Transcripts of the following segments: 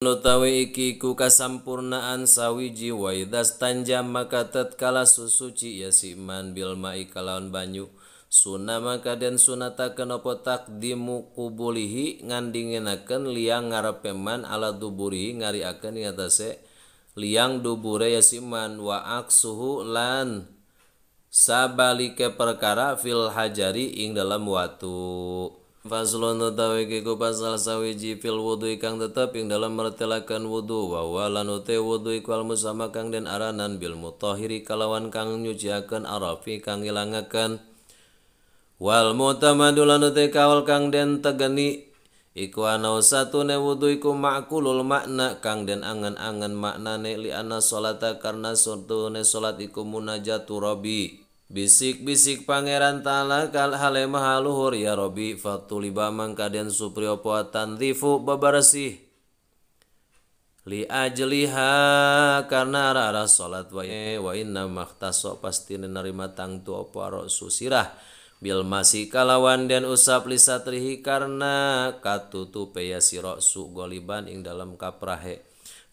nottawawi ikiku kas samurnaan sawiji waitas tanjam makatetkala Su suci ya siman Bilma kalauon Banyu sunnah makaden sunnata kenopotak di mukubulihi ngandingenen liang ngarapeman alatubui ngari akan nih atas liang dubure ya siman waak suhulan sabalik ke perkara fil Hajariing dalam waktu Faslon utawi kiku pasal sawiji fil wudu kang tetep ing dalam mertelakan wudu wa walan ute wudu iku musama kang den aranan bil mutahiri kalawan kang nyuciakan arafi kang ilangakan wal mutamadu ute kawal kang den tegeni iku satu ne wudu iku makulul makna kang den angan-angan ne li anas solata karena ne solat iku munajatu rabbi bisik-bisik Pangeran ta'ala kal hale mahaluhur ya Robi fatuliba mangkaden puatan Rifu babarasih li ajliha karena arah-arah salat wa wa inna makhtaso pasti nerima tangtu opo aro susirah bil masih kalawan dan usap lisatrihi karena katutu peyasi sirok su goliban ing dalam kaprahe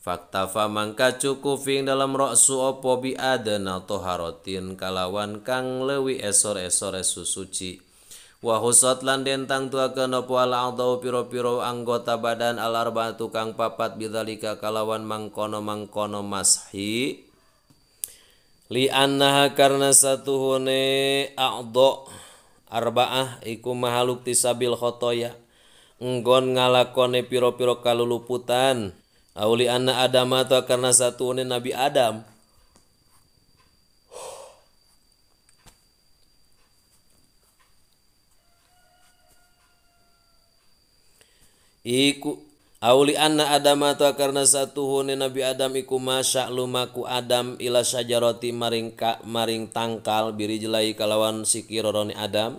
Fakta mangka cukup ing dalam roksu opo bi adana toharotin kalawan kang lewi esor-esor esusuci suci. lan dentang tua apa ala atau piro-piro anggota badan alarba tukang papat bitalika kalawan mangkono-mangkono mashi li annaha karna hune a'do arba'ah iku mahaluk tisabil khotoya enggon ngalakone piro-piro kaluluputan Auli anna Adam atau karena satu Nabi Adam. Iku auli anna Adam atau karena satu Nabi Adam iku masya lumaku Adam ila sajaroti maring maring tangkal biri jelai kalawan sikiroroni Adam.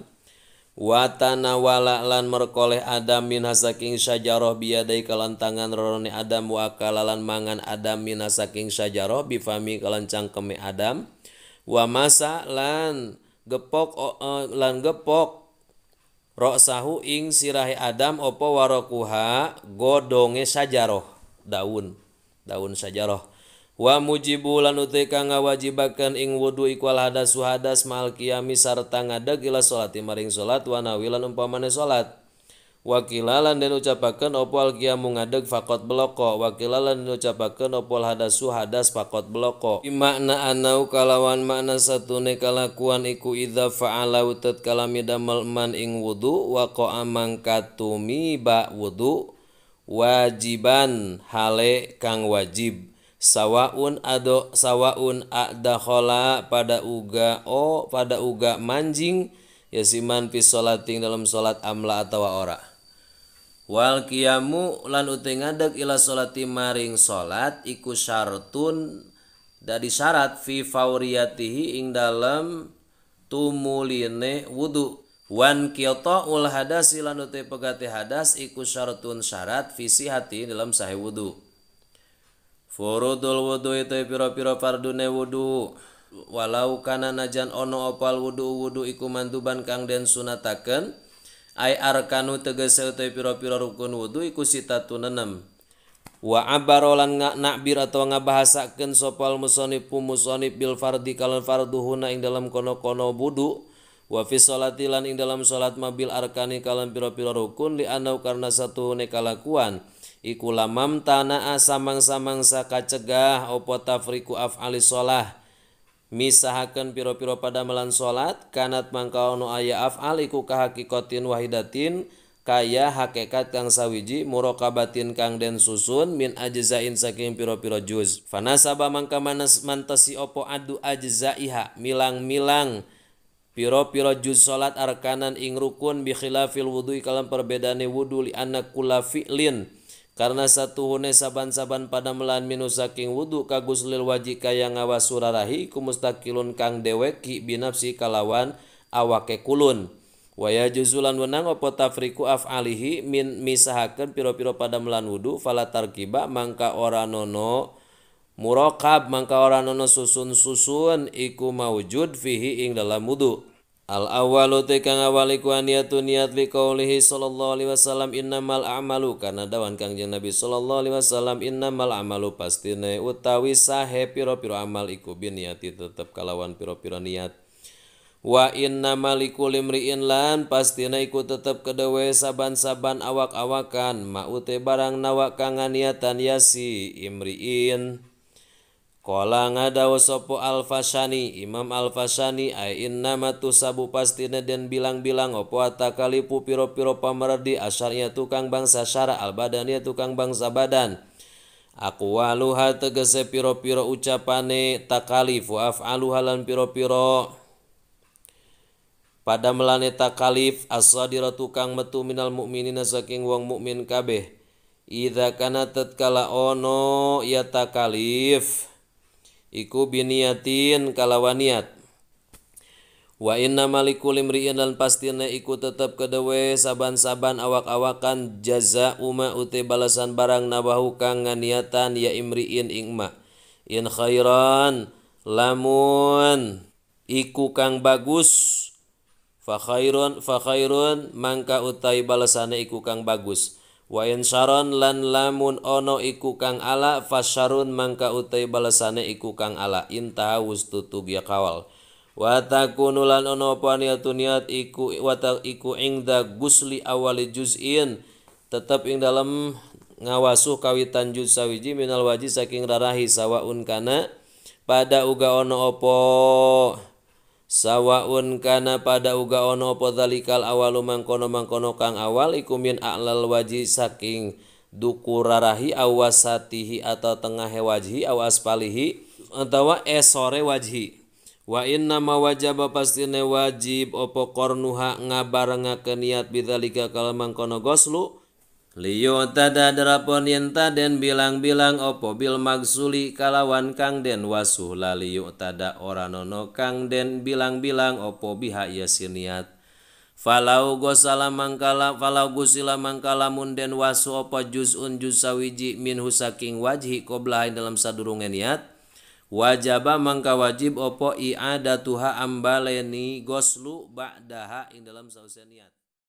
watana wala lan meroleh Adam Min saking sajaro biadai ke lantangan Roron Adam wakal lan mangan Adam Mina saking sajaoh bifammikelncang keme Adam wamaslan gepok e, lan gepokrokahu ing sirahe Adam opo warokuha godhonge sajaoh daun daun sajaohh wa mujibu lan uteka kang ing wudu ikwal hadas hadas mal qiyami sarta ngadeg ila sholat maring sholat wa nawilan umpamane solat wakilalan dan ucapakan opal kiamu ngadeg fakot beloko wakilalan dan ucapakan opal hadasu hadas fakot beloko makna anau kalawan makna satu kalakuan iku idha fa'ala utet kalami damel man ing wudu wako amang katumi ba wudu wajiban hale kang wajib sawaun ado ada adakhala pada uga o pada uga manjing yasiman fi sholating dalam solat amla atau ora wal kiamu lan uti ngadeg ila sholati maring sholat iku syartun dari syarat fi fauriyatihi ing dalam tumuline wudu wan kyoto ul hadas ilan uti pegati hadas iku syartun syarat visi hati dalam sahih wudu Khdu w walaukana najan ono opal wudhu wudhu ikuman Tuban Kang dan sunnataken A Ararkanu tegesel te piro rukun wudhu iku sitatonem Wabarlah nganak bir atau ngabahasakken sopal musonipu musoni Bilfardi kalfardu hun dalamkonokono wudhu wafi salaatilan in dalam salat mobilbil Arkani kalem piro-pil rukun dianau karena satunekkalalakan. iku lamam tanaa samang-samang saka cegah opo tafriku af'ali sholah Misahakan piro-piro pada melan solat kanat mangka ono aya af'al iku kahakikotin wahidatin kaya hakikat kang sawiji murokabatin kang den susun min ajzain saking piro-piro juz sabah mangka manas mantasi opo adu ajzaiha milang-milang piro-piro juz solat arkanan ing rukun Bikhilafil wudhu ikalam kalam wudhu li anak kula fi'lin karena satu hune saaban-saaban pada melan minus saking wudhu kagus lil waji kay yang ngawas sur rahi ku muststakilun Kang dewek ki binafsi kalawan awa kulun waya juzulan weang opotafrikuaf Alihi min misahaken piro-piro pada melan wudhu falalatar kiba Mangka ora nono murokab Mangka orang nonno susun susun iku maujud fihiing dalam wudhu Al awalu te kang awali ku niat niat li kaulihi sallallahu alaihi wasallam innamal a'malu kana dawan Kangjeng Nabi sallallahu alaihi wasallam innamal a'malu pastine utawi sahe pira-pira amal iku niati tetep kalawan pira-pira niat. Wa inna maliku limriin lan ne iku tetep kedewe saban-saban awak-awakan ma ute barang nawak kang niatan yasi imriin Kala ada sopo al-Fashani, Imam al-Fashani, ay innama sabu pastina dan bilang-bilang opo atakalipu piro-piro pamerdi asarnya tukang bangsa syara al-badannya tukang bangsa badan. Aku waluha tegese piro-piro ucapane takalifu af'aluha aluhalan piro-piro pada melane takalif asadira tukang metu minal mukminina saking wong mukmin kabeh. Idza kana tatkala ono ya takalif. Hai Iku biniyatin kalawan niat Wain naikulimriin dan pasti na iku tetap kedewe sababan-saban awak-awakan jaza uma ute balasan barang nabahu kang nga niatan ya imriin ma In Khain lamun iku kang bagus fakhron fakhun Maka utai balasan iku kang bagus. Way Sharron lan lamun ono iku Ka ala fa Sharun Mangka ute balesane iku Ka ala intawustu tubia kawal watak ku nulan onopo nitu niat iku watal iku ing dagusli awali juin tetap dalam ngawasuh kawitan jutsa wiji Minal waji saking rarahhi sawwaunkana pada uga ono oppo sawwaun kana pada uga onopotalikal awalum mangkono mangkono kang awal ikumin al wajib saking duku rarahhi awasatihi atau Ten he waji awas palihi tawa esore waji Wain nama wajahba pasti wajib opokor nuha ngabar nga keniat bittalialkal mangkono goslu, Liyo tada darapon yenta den bilang-bilang opo bil magsuli kalawan kang den wasuh la liyo tada oranono kang den bilang-bilang opo biha iya siniat Falau go salamangkala falau go silamangkala mun den wasu opo un juz sawiji min husaking wajhi koblahin dalam sadurunge niat. Wajaba mangka wajib opo Tuha ambaleni goslu ba'daha ing dalam sauseniat.